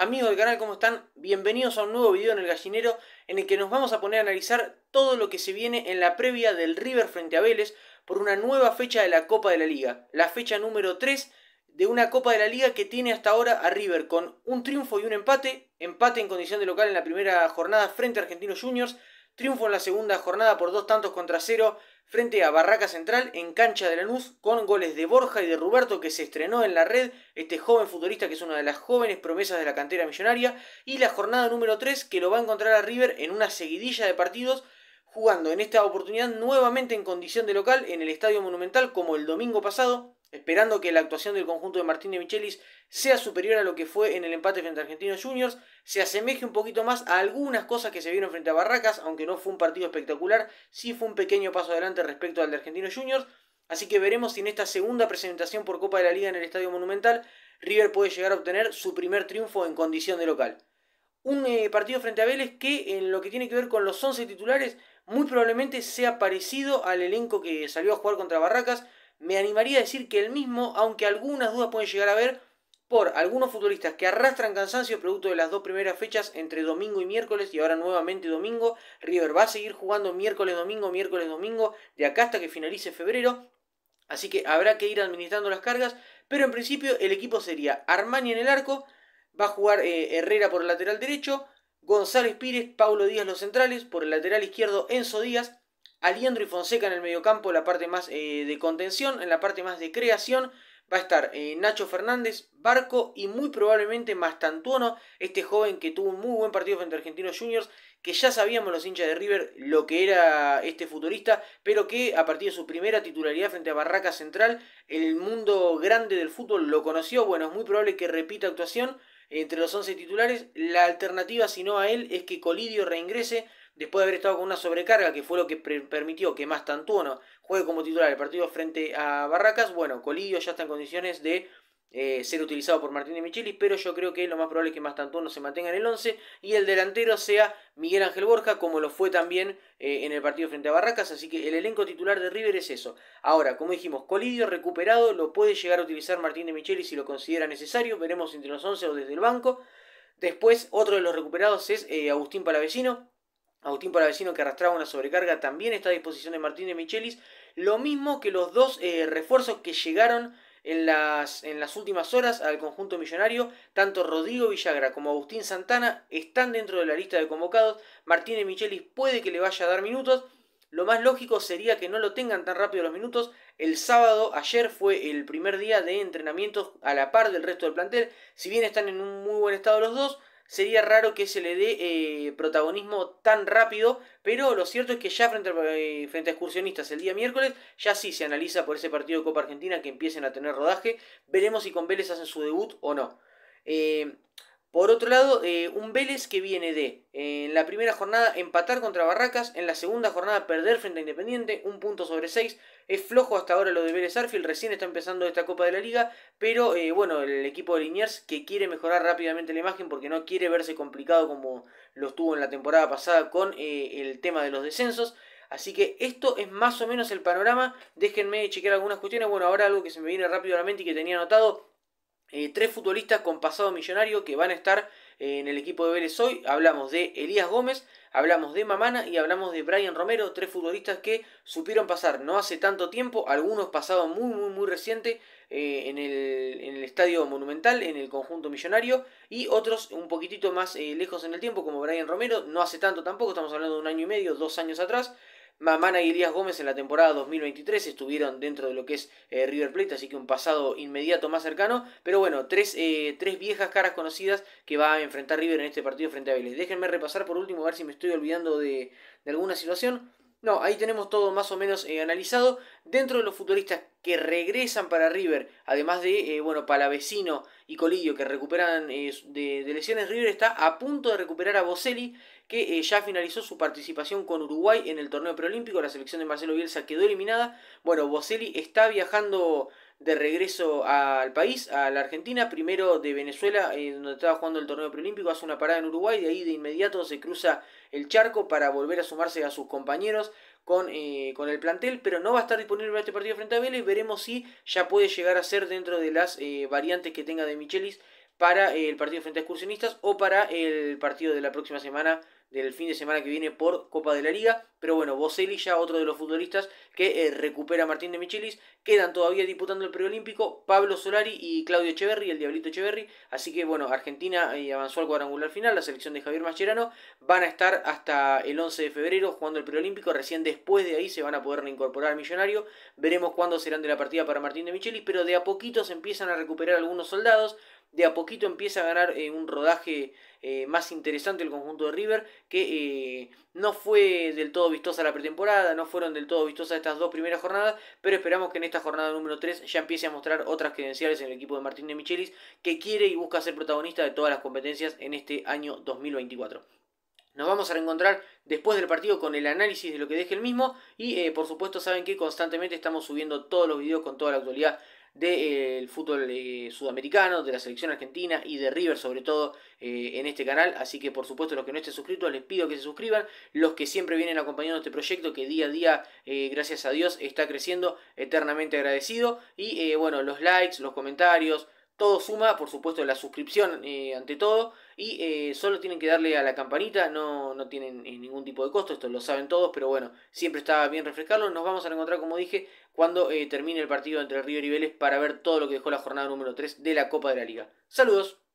Amigos del canal, ¿cómo están? Bienvenidos a un nuevo video en el gallinero en el que nos vamos a poner a analizar todo lo que se viene en la previa del River frente a Vélez por una nueva fecha de la Copa de la Liga, la fecha número 3 de una Copa de la Liga que tiene hasta ahora a River con un triunfo y un empate, empate en condición de local en la primera jornada frente a Argentinos Juniors, triunfo en la segunda jornada por dos tantos contra cero frente a Barraca Central en cancha de Lanús con goles de Borja y de Ruberto que se estrenó en la red, este joven futbolista que es una de las jóvenes promesas de la cantera millonaria y la jornada número 3 que lo va a encontrar a River en una seguidilla de partidos jugando en esta oportunidad nuevamente en condición de local en el Estadio Monumental como el domingo pasado esperando que la actuación del conjunto de Martín de Michelis sea superior a lo que fue en el empate frente a Argentinos Juniors, se asemeje un poquito más a algunas cosas que se vieron frente a Barracas, aunque no fue un partido espectacular, sí fue un pequeño paso adelante respecto al de Argentinos Juniors, así que veremos si en esta segunda presentación por Copa de la Liga en el Estadio Monumental, River puede llegar a obtener su primer triunfo en condición de local. Un eh, partido frente a Vélez que en lo que tiene que ver con los 11 titulares muy probablemente sea parecido al elenco que salió a jugar contra Barracas, me animaría a decir que el mismo, aunque algunas dudas pueden llegar a haber por algunos futbolistas que arrastran cansancio producto de las dos primeras fechas entre domingo y miércoles y ahora nuevamente domingo. River va a seguir jugando miércoles, domingo, miércoles, domingo, de acá hasta que finalice febrero. Así que habrá que ir administrando las cargas, pero en principio el equipo sería Armani en el arco, va a jugar eh, Herrera por el lateral derecho, González Pires, Paulo Díaz los centrales, por el lateral izquierdo Enzo Díaz, Aliandro y Fonseca en el mediocampo, la parte más eh, de contención, en la parte más de creación. Va a estar eh, Nacho Fernández, Barco y muy probablemente Mastantuono, este joven que tuvo un muy buen partido frente a Argentinos Juniors, que ya sabíamos los hinchas de River lo que era este futurista, pero que a partir de su primera titularidad frente a Barraca Central, el mundo grande del fútbol lo conoció. Bueno, es muy probable que repita actuación entre los 11 titulares. La alternativa, si no a él, es que Colidio reingrese después de haber estado con una sobrecarga, que fue lo que permitió que más juegue como titular el partido frente a Barracas, bueno, Colidio ya está en condiciones de eh, ser utilizado por Martín de Michelis, pero yo creo que lo más probable es que más se mantenga en el 11 y el delantero sea Miguel Ángel Borja, como lo fue también eh, en el partido frente a Barracas, así que el elenco titular de River es eso. Ahora, como dijimos, Colidio recuperado, lo puede llegar a utilizar Martín de Michelis si lo considera necesario, veremos entre los 11 o desde el banco. Después, otro de los recuperados es eh, Agustín Palavecino, Agustín vecino que arrastraba una sobrecarga también está a disposición de Martín de Michelis. Lo mismo que los dos eh, refuerzos que llegaron en las, en las últimas horas al conjunto millonario, tanto Rodrigo Villagra como Agustín Santana están dentro de la lista de convocados. Martín de Michelis puede que le vaya a dar minutos. Lo más lógico sería que no lo tengan tan rápido los minutos. El sábado, ayer, fue el primer día de entrenamientos a la par del resto del plantel. Si bien están en un muy buen estado los dos, sería raro que se le dé eh, protagonismo tan rápido, pero lo cierto es que ya frente eh, a, frente excursionistas el día miércoles, ya sí se analiza por ese partido de Copa Argentina que empiecen a tener rodaje, veremos si con Vélez hacen su debut o no. Eh, por otro lado, eh, un Vélez que viene de, en la primera jornada, empatar contra Barracas, en la segunda jornada perder frente a Independiente, un punto sobre seis. Es flojo hasta ahora lo de Vélez Arfield, recién está empezando esta Copa de la Liga, pero eh, bueno, el equipo de Liniers que quiere mejorar rápidamente la imagen porque no quiere verse complicado como lo estuvo en la temporada pasada con eh, el tema de los descensos. Así que esto es más o menos el panorama. Déjenme chequear algunas cuestiones. Bueno, ahora algo que se me viene rápidamente la mente y que tenía anotado eh, tres futbolistas con pasado millonario que van a estar eh, en el equipo de Vélez hoy. Hablamos de Elías Gómez, hablamos de Mamana y hablamos de Brian Romero, tres futbolistas que supieron pasar no hace tanto tiempo, algunos pasados muy, muy, muy reciente eh, en, el, en, el, Estadio Monumental, en el conjunto millonario, y otros un poquitito más lejos en el tiempo, como Brian Romero, no hace tanto tampoco, estamos hablando de un año y medio, dos años atrás. Mamana y Elías Gómez en la temporada 2023 estuvieron dentro de lo que es eh, River Plate, así que un pasado inmediato más cercano. Pero bueno, tres, eh, tres viejas caras conocidas que va a enfrentar River en este partido frente a Vélez. Déjenme repasar por último, a ver si me estoy olvidando de alguna situación. No, ahí tenemos todo más o menos eh, analizado. Dentro de los futbolistas que regresan para River, además de, eh, bueno, Palavecino y Colillo que recuperan eh, de, lesiones, River está a punto de recuperar a Boselli, que ya finalizó su participación con Uruguay en el torneo preolímpico. La selección de Marcelo Bielsa quedó eliminada. Bueno, Boselli está viajando de regreso al país, a la Argentina, primero de Venezuela, eh, donde estaba jugando el torneo preolímpico, hace una parada en Uruguay, de ahí de inmediato se cruza el charco para volver a sumarse a sus compañeros con, eh, con el plantel, pero no va a estar disponible este partido frente a Vélez, veremos si ya puede llegar a ser dentro de las eh, variantes que tenga de Michelis para el partido frente a excursionistas o para el partido de la próxima semana, del fin de semana que viene por Copa de la Liga. Pero bueno, Boselli ya otro de los futbolistas que eh, recupera a Martín de Michelis. Quedan todavía disputando el preolímpico Pablo Solari y Claudio Echeverri, el Diablito Echeverri. Así que bueno, Argentina eh, avanzó al cuadrangular final, la selección de Javier Mascherano. Van a estar hasta el 11 de febrero jugando el preolímpico. Recién después de ahí se van a poder reincorporar al millonario. Veremos cuándo serán de la partida para Martín de Michelis, pero de a poquito se empiezan a recuperar algunos soldados de a poquito empieza a ganar eh, un rodaje eh, más interesante el conjunto de River, que eh, no fue del todo vistosa la pretemporada, no fueron del todo vistosas estas dos primeras jornadas, pero esperamos que en esta jornada número 3 ya empiece a mostrar otras credenciales en el equipo de Martín de Michelis, que quiere y busca ser protagonista de todas las competencias en este año 2024. Nos vamos a reencontrar después del partido con el análisis de lo que deje el mismo y por supuesto saben que constantemente estamos subiendo todos los videos con toda la actualidad del fútbol eh, sudamericano, de la selección argentina y de River sobre todo eh, en este canal. Así que por supuesto los que no estén suscritos les pido que se suscriban. Los que siempre vienen acompañando este proyecto que día a día, eh, gracias a Dios, está creciendo eternamente agradecido. Y bueno, los likes, los comentarios. Todo suma, por supuesto, la suscripción ante todo. Y solo tienen que darle a la campanita, no, no tienen ningún tipo de costo, esto lo saben todos, pero bueno, siempre está bien refrescarlo. Nos vamos a encontrar, como dije, cuando eh, termine el partido entre River y Vélez para ver todo lo que dejó la jornada número 3 de la Copa de la Liga. Saludos.